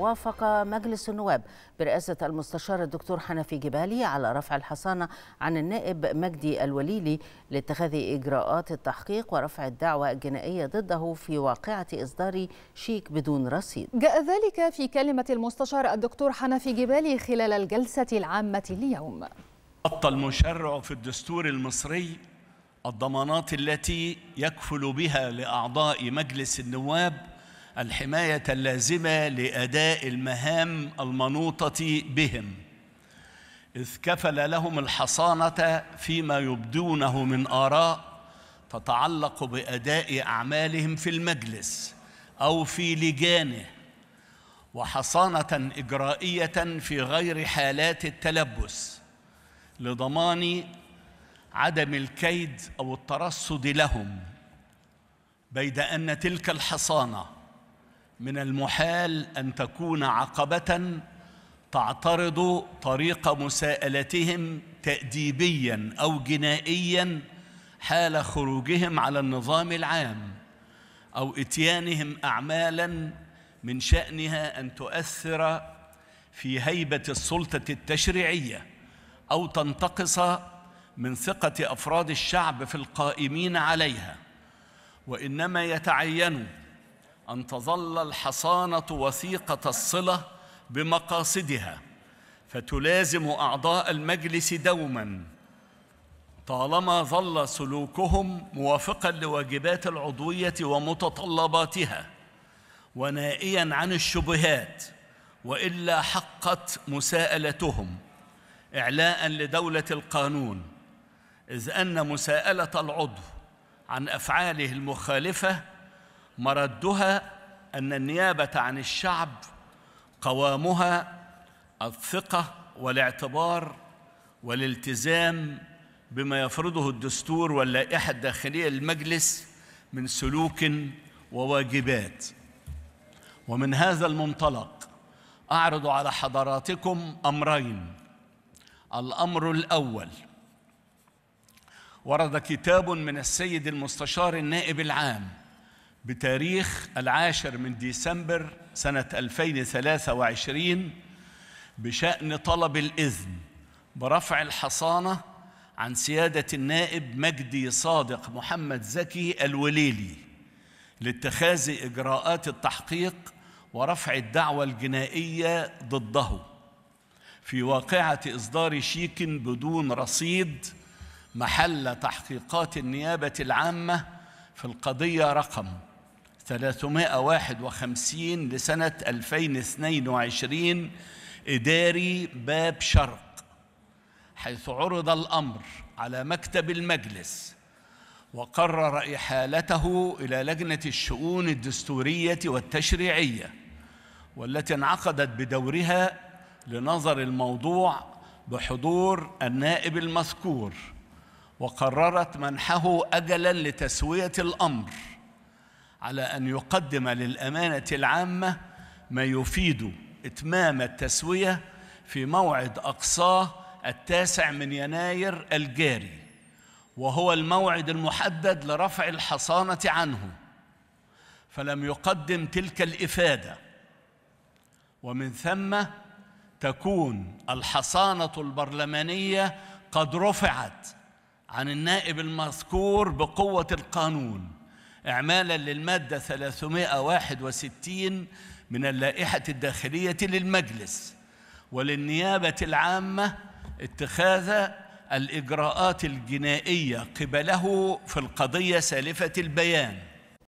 وافق مجلس النواب برئاسة المستشار الدكتور حنفي جبالي على رفع الحصانة عن النائب مجدي الوليلي لاتخاذ إجراءات التحقيق ورفع الدعوى الجنائية ضده في واقعة إصدار شيك بدون رصيد جاء ذلك في كلمة المستشار الدكتور حنفي جبالي خلال الجلسة العامة اليوم حط المشرع في الدستور المصري الضمانات التي يكفل بها لأعضاء مجلس النواب الحماية اللازمة لأداء المهام المنوطة بهم إذ كفل لهم الحصانة فيما يبدونه من آراء تتعلق بأداء أعمالهم في المجلس أو في لجانه وحصانة إجرائية في غير حالات التلبس لضمان عدم الكيد أو الترصد لهم بيد أن تلك الحصانة من المحال أن تكون عقبة تعترض طريق مساءلتهم تأديبيا أو جنائيا حال خروجهم على النظام العام أو إتيانهم أعمالا من شأنها أن تؤثر في هيبة السلطة التشريعية أو تنتقص من ثقة أفراد الشعب في القائمين عليها وإنما يتعين أن تظل الحصانة وثيقة الصلة بمقاصدها فتلازم أعضاء المجلس دوما طالما ظل سلوكهم موافقا لواجبات العضوية ومتطلباتها ونائيا عن الشبهات وإلا حقت مساءلتهم إعلاء لدولة القانون إذ أن مساءلة العضو عن أفعاله المخالفة مردها أن النيابة عن الشعب قوامها الثقة والاعتبار والالتزام بما يفرضه الدستور واللائحة الداخلية للمجلس من سلوك وواجبات ومن هذا المنطلق أعرض على حضراتكم أمرين الأمر الأول ورد كتاب من السيد المستشار النائب العام بتاريخ العاشر من ديسمبر سنة 2023 بشأن طلب الإذن برفع الحصانة عن سيادة النائب مجدي صادق محمد زكي الوليلي لاتخاذ إجراءات التحقيق ورفع الدعوة الجنائية ضده في واقعة إصدار شيك بدون رصيد محل تحقيقات النيابة العامة في القضية رقم 351 لسنة 2022 إداري باب شرق حيث عرض الأمر على مكتب المجلس وقرر إحالته إلى لجنة الشؤون الدستورية والتشريعية والتي انعقدت بدورها لنظر الموضوع بحضور النائب المذكور وقررت منحه أجلا لتسوية الأمر على أن يقدم للأمانة العامة ما يفيد إتمام التسوية في موعد أقصاه التاسع من يناير الجاري وهو الموعد المحدد لرفع الحصانة عنه فلم يقدم تلك الإفادة ومن ثم تكون الحصانة البرلمانية قد رفعت عن النائب المذكور بقوة القانون إعمالا للمادة 361 من اللائحة الداخلية للمجلس وللنيابة العامة اتخاذ الإجراءات الجنائية قبله في القضية سالفة البيان